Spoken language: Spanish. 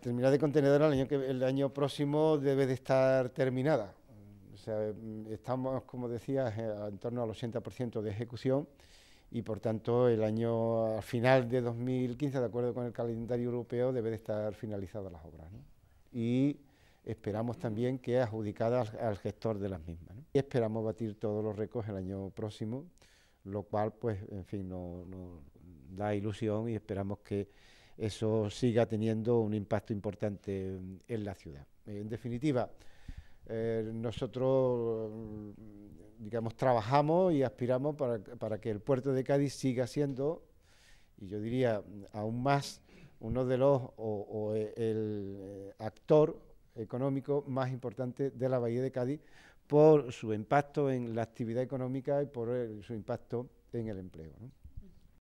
Terminada de contenedora el año, que, el año próximo debe de estar terminada. O sea, mm, estamos, como decía, eh, en torno al 80% de ejecución y, por tanto, el año al final de 2015, de acuerdo con el calendario europeo, debe de estar finalizadas las obras. Y esperamos también que adjudicada al, gestor de las mismas. Y esperamos batir todos los récords el año próximo, lo cual, pues, en fin, nos no da ilusión y esperamos que eso siga teniendo un impacto importante en la ciudad. En definitiva, eh, nosotros, mm, digamos, trabajamos y aspiramos para, que el puerto de Cádiz siga siendo, y yo diría mm, aún más, uno de los, o, eh, el eh, actor económico más importante de la Bahía de Cádiz por su impacto en la actividad económica y por su impacto en el empleo.